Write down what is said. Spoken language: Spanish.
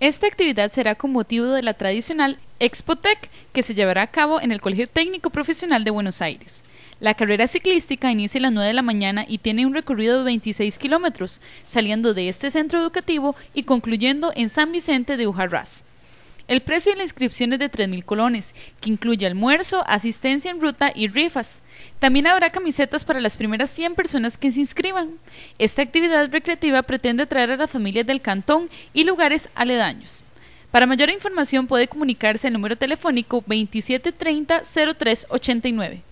Esta actividad será con motivo de la tradicional Expotec que se llevará a cabo en el Colegio Técnico Profesional de Buenos Aires. La carrera ciclística inicia a las 9 de la mañana y tiene un recorrido de 26 kilómetros, saliendo de este centro educativo y concluyendo en San Vicente de Ujarrás. El precio de la inscripción es de 3.000 colones, que incluye almuerzo, asistencia en ruta y rifas. También habrá camisetas para las primeras 100 personas que se inscriban. Esta actividad recreativa pretende atraer a las familias del cantón y lugares aledaños. Para mayor información puede comunicarse al número telefónico 2730-0389.